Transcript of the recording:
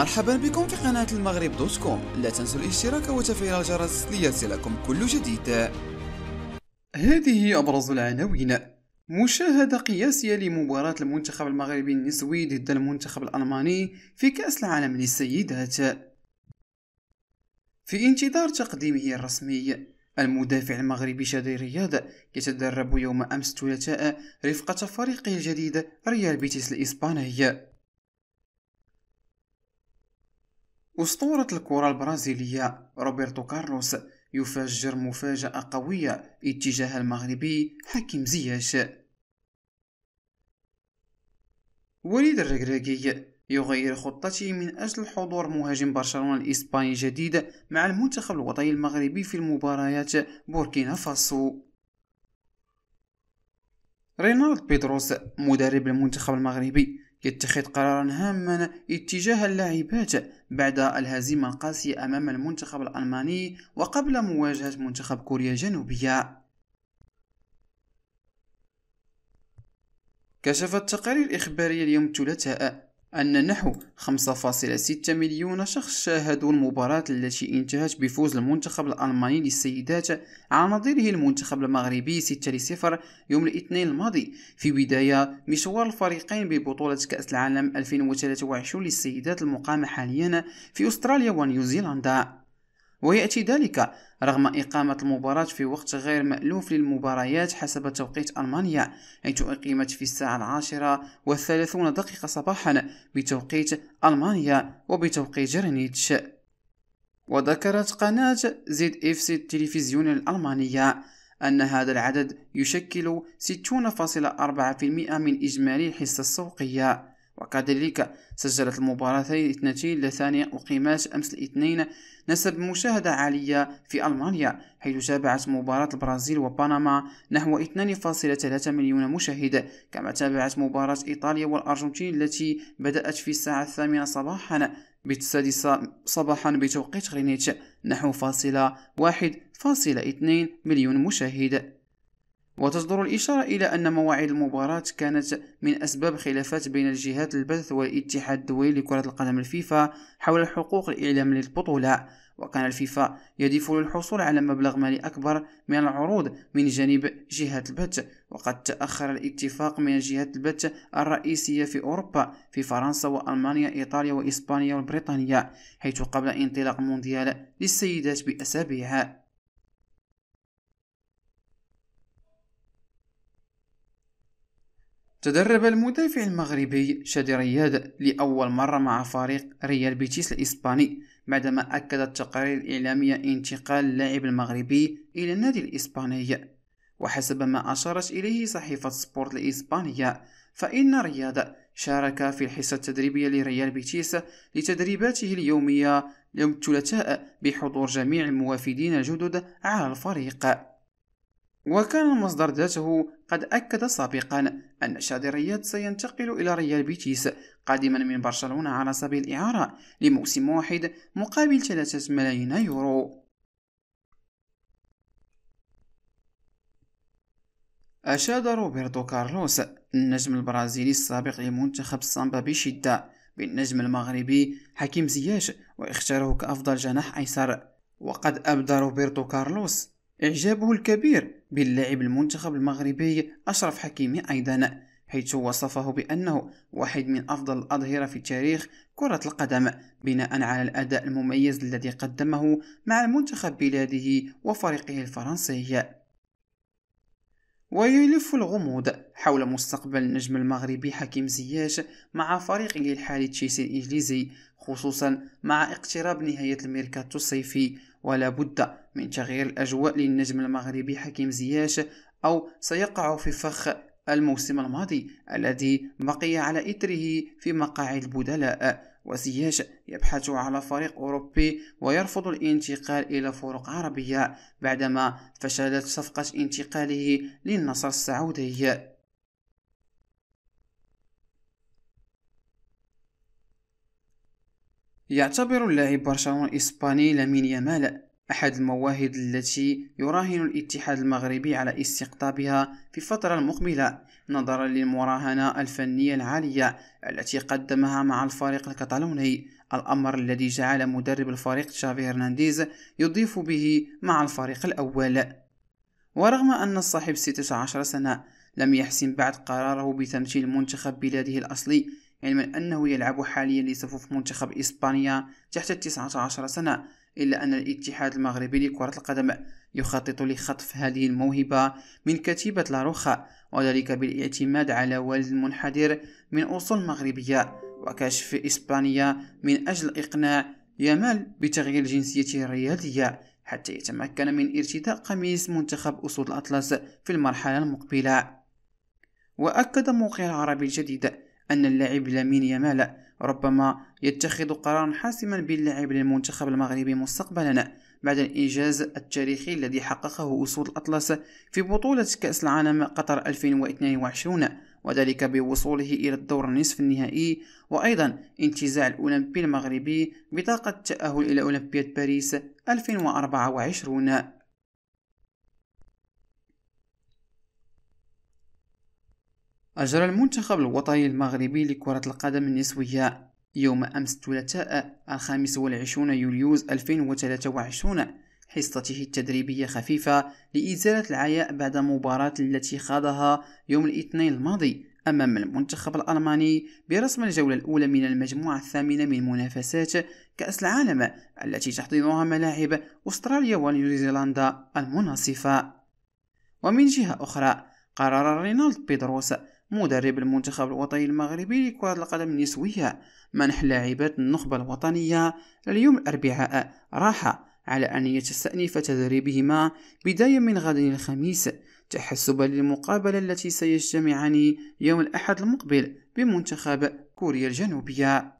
مرحبا بكم في قناة المغرب دوت كوم لا تنسوا الاشتراك وتفعيل الجرس ليصلكم كل جديد هذه أبرز العناوين مشاهدة قياسية لمباراة المنتخب المغربي النسوي ضد المنتخب الألماني في كأس العالم للسيدات في انتظار تقديمه الرسمي المدافع المغربي شادي رياض يتدرب يوم أمس الثلاثاء رفقة فريقه الجديد ريال بيتيس الإسباني أسطورة الكرة البرازيلية روبرتو كارلوس يفجر مفاجأة قوية اتجاه المغربي حكيم زياش وليد الركراكي يغير خطته من أجل حضور مهاجم برشلونة الإسباني الجديد مع المنتخب الوطني المغربي في المباريات بوركينا فاسو رينالد بيدروس مدرب المنتخب المغربي يتخذ قرارا هاما اتجاه اللاعبات بعد الهزيمة القاسية أمام المنتخب الألماني وقبل مواجهة منتخب كوريا الجنوبية كشفت تقارير إخبارية اليوم الثلاثاء أن نحو 5.6 مليون شخص شاهدوا المباراة التي انتهت بفوز المنتخب الألماني للسيدات على نظيره المنتخب المغربي 6 0 يوم الاثنين الماضي في بداية مشوار الفريقين ببطولة كأس العالم 2023 للسيدات المقامة حاليا في أستراليا ونيوزيلندا ويأتي ذلك رغم إقامة المباراة في وقت غير مألوف للمباريات حسب توقيت ألمانيا حيث أقيمت في الساعة العاشرة والثلاثون دقيقة صباحا بتوقيت ألمانيا وبتوقيت جرينيتش وذكرت قناة زد اف سي التلفزيون الألمانية أن هذا العدد يشكل 60.4% من إجمالي الحصة السوقية وكذلك سجلت المباراتين اللتان أقيمات أمس الاثنين نسب مشاهدة عالية في ألمانيا حيث تابعت مباراة البرازيل وبنما نحو 2.3 مليون مشاهد كما تابعت مباراة إيطاليا والأرجنتين التي بدأت في الساعة الثامنة صباحا بالسادسة صباحا بتوقيت غرينيتش نحو فاصلة واحد فاصلة اثنين مليون مشاهد وتصدر الإشارة إلى أن مواعيد المباراة كانت من أسباب خلافات بين الجهات البث والاتحاد الدولي لكرة القدم الفيفا حول الحقوق الإعلام للبطولة وكان الفيفا يدف للحصول على مبلغ مالي أكبر من العروض من جانب جهات البث وقد تأخر الاتفاق من جهات البث الرئيسية في أوروبا في فرنسا وألمانيا إيطاليا وإسبانيا وبريطانيا حيث قبل انطلاق مونديال للسيدات بأسابيع تدرب المدافع المغربي شادي رياد لأول مرة مع فريق ريال بيتيس الإسباني بعدما أكد التقارير الإعلامية انتقال اللاعب المغربي إلى النادي الإسباني وحسب ما أشارت إليه صحيفة سبورت الإسبانية فإن رياض شارك في الحصة التدريبية لريال بيتيس لتدريباته اليومية يوم الثلاثاء بحضور جميع الموافدين الجدد على الفريق وكان المصدر ذاته قد أكد سابقا أن شادي رياض سينتقل إلى ريال بيتيس قادما من برشلونة على سبيل الإعارة لموسم واحد مقابل 3 ملايين يورو أشاد روبرتو كارلوس النجم البرازيلي السابق لمنتخب السامبا بشدة بالنجم المغربي حكيم زياش واختاره كأفضل جناح أيسر وقد أبدى روبرتو كارلوس إعجابه الكبير باللاعب المنتخب المغربي أشرف حكيمي أيضا حيث وصفه بأنه واحد من أفضل الأظهرة في تاريخ كرة القدم بناء على الأداء المميز الذي قدمه مع منتخب بلاده وفريقه الفرنسي ويلف الغموض حول مستقبل النجم المغربي حكيم زياش مع فريقه الحالي تشيسي الإنجليزي خصوصا مع اقتراب نهاية الميركاتو الصيفي ولا بد من تغيير الأجواء للنجم المغربي حكيم زياش أو سيقع في فخ الموسم الماضي الذي بقي على إثره في مقاعد البدلاء وسياج يبحث على فريق أوروبي ويرفض الانتقال إلى فرق عربية بعدما فشلت صفقة انتقاله للنصر السعودي يعتبر اللاعب برشلونة الإسباني لامين يامال أحد المواهب التي يراهن الاتحاد المغربي على استقطابها في الفترة المقبلة نظرا للمراهنة الفنية العالية التي قدمها مع الفريق الكتالوني الأمر الذي جعل مدرب الفريق تشافي هرنانديز يضيف به مع الفريق الأول ورغم أن الصاحب 16 سنة لم يحسم بعد قراره بتمثيل منتخب بلاده الأصلي علما أنه يلعب حاليا لصفوف منتخب إسبانيا تحت 19 سنة إلا أن الاتحاد المغربي لكرة القدم يخطط لخطف هذه الموهبة من كتيبة لاروخا وذلك بالاعتماد على والد منحدر من أصول مغربية وكشف إسبانيا من أجل إقناع يامال بتغيير جنسيته الرياضية حتى يتمكن من ارتداء قميص منتخب أسود الأطلس في المرحلة المقبلة وأكد موقع العربي الجديد أن اللاعب لامين يامال ربما يتخذ قرارا حاسما باللعب للمنتخب المغربي مستقبلا بعد الإنجاز التاريخي الذي حققه أسود الأطلس في بطولة كأس العالم قطر 2022 وذلك بوصوله إلى الدور النصف النهائي وأيضا انتزاع الأولمبي المغربي بطاقة التأهل إلى أولمبياد باريس 2024 أجرى المنتخب الوطني المغربي لكرة القدم النسوية يوم أمس الثلاثاء الخامس والعشرون يوليوز 2023 حصته التدريبية خفيفة لإزالة العياء بعد مباراة التي خاضها يوم الاثنين الماضي أمام المنتخب الألماني برسم الجولة الأولى من المجموعة الثامنة من منافسات كأس العالم التي تحضنها ملاعب أستراليا ونيوزيلندا المناصفة ومن جهة أخرى قرر رينالد بيدروس مدرب المنتخب الوطني المغربي لكرة القدم النسوية منح لاعبات النخبة الوطنية اليوم الأربعاء راحة على أن يتستأنف تدريبهما بداية من غد الخميس تحسبا للمقابلة التي سيجتمعان يوم الأحد المقبل بمنتخب كوريا الجنوبية